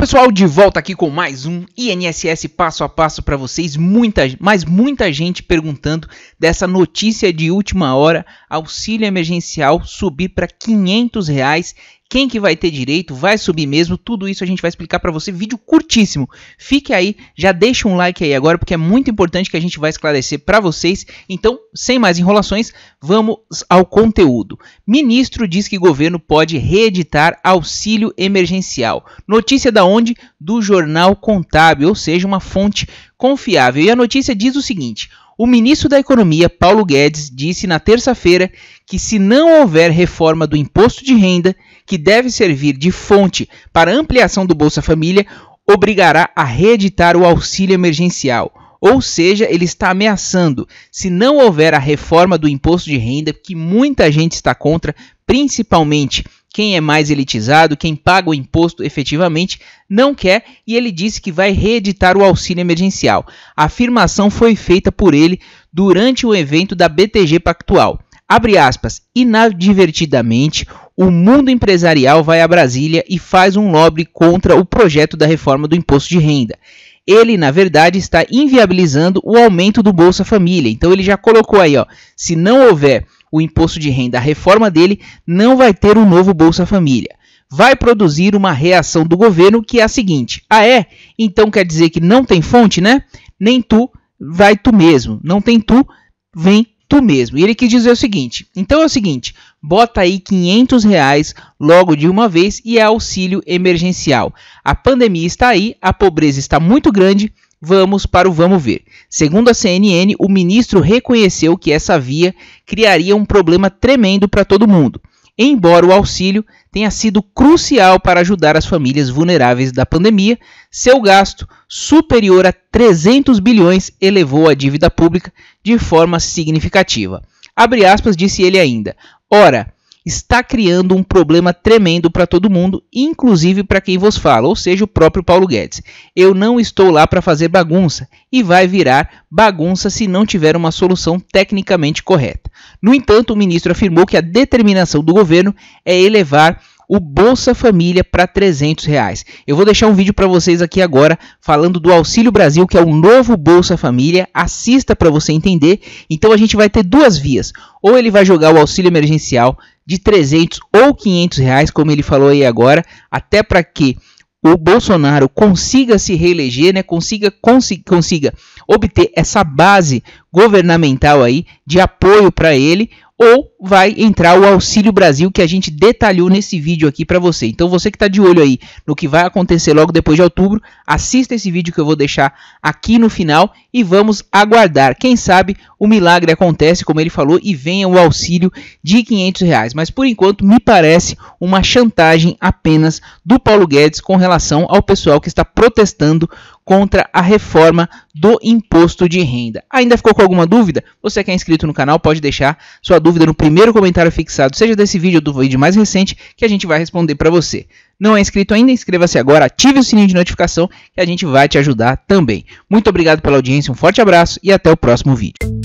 pessoal, de volta aqui com mais um INSS passo a passo para vocês. Muita, mas muita gente perguntando dessa notícia de última hora: auxílio emergencial subir para 500 reais quem que vai ter direito, vai subir mesmo, tudo isso a gente vai explicar para você, vídeo curtíssimo. Fique aí, já deixa um like aí agora, porque é muito importante que a gente vai esclarecer para vocês. Então, sem mais enrolações, vamos ao conteúdo. Ministro diz que governo pode reeditar auxílio emergencial. Notícia da onde? Do jornal Contábil, ou seja, uma fonte confiável. E a notícia diz o seguinte: o ministro da Economia, Paulo Guedes, disse na terça-feira que, se não houver reforma do imposto de renda, que deve servir de fonte para ampliação do Bolsa Família, obrigará a reeditar o auxílio emergencial. Ou seja, ele está ameaçando, se não houver a reforma do imposto de renda, que muita gente está contra, principalmente quem é mais elitizado, quem paga o imposto efetivamente, não quer e ele disse que vai reeditar o auxílio emergencial. A afirmação foi feita por ele durante o evento da BTG Pactual. Abre aspas, inadvertidamente, o mundo empresarial vai a Brasília e faz um lobby contra o projeto da reforma do imposto de renda ele na verdade está inviabilizando o aumento do Bolsa Família. Então ele já colocou aí, ó, se não houver o imposto de renda, a reforma dele não vai ter um novo Bolsa Família. Vai produzir uma reação do governo que é a seguinte: ah, é? Então quer dizer que não tem fonte, né? Nem tu, vai tu mesmo. Não tem tu, vem tu mesmo. E ele quis dizer o seguinte: então é o seguinte, bota aí 500 reais logo de uma vez e é auxílio emergencial. A pandemia está aí, a pobreza está muito grande Vamos para o vamos ver. Segundo a CNN, o ministro reconheceu que essa via criaria um problema tremendo para todo mundo, embora o auxílio tenha sido crucial para ajudar as famílias vulneráveis da pandemia, seu gasto superior a 300 bilhões elevou a dívida pública de forma significativa. Abre aspas, disse ele ainda. Ora, está criando um problema tremendo para todo mundo, inclusive para quem vos fala, ou seja, o próprio Paulo Guedes. Eu não estou lá para fazer bagunça e vai virar bagunça se não tiver uma solução tecnicamente correta. No entanto, o ministro afirmou que a determinação do governo é elevar o Bolsa Família para 300 reais. Eu vou deixar um vídeo para vocês aqui agora falando do Auxílio Brasil, que é o novo Bolsa Família. Assista para você entender. Então a gente vai ter duas vias: ou ele vai jogar o auxílio emergencial de 300 ou 500 reais, como ele falou aí agora, até para que o Bolsonaro consiga se reeleger, né, consiga, consiga, consiga obter essa base governamental aí de apoio para ele ou vai entrar o Auxílio Brasil que a gente detalhou nesse vídeo aqui para você. Então você que está de olho aí no que vai acontecer logo depois de outubro, assista esse vídeo que eu vou deixar aqui no final e vamos aguardar. Quem sabe o milagre acontece, como ele falou, e venha o auxílio de 500 reais. Mas por enquanto me parece uma chantagem apenas do Paulo Guedes com relação ao pessoal que está protestando contra a reforma do imposto de renda. Ainda ficou com alguma dúvida? Você que é inscrito no canal pode deixar sua dúvida no primeiro comentário fixado, seja desse vídeo ou do vídeo mais recente, que a gente vai responder para você. Não é inscrito ainda? Inscreva-se agora, ative o sininho de notificação que a gente vai te ajudar também. Muito obrigado pela audiência, um forte abraço e até o próximo vídeo.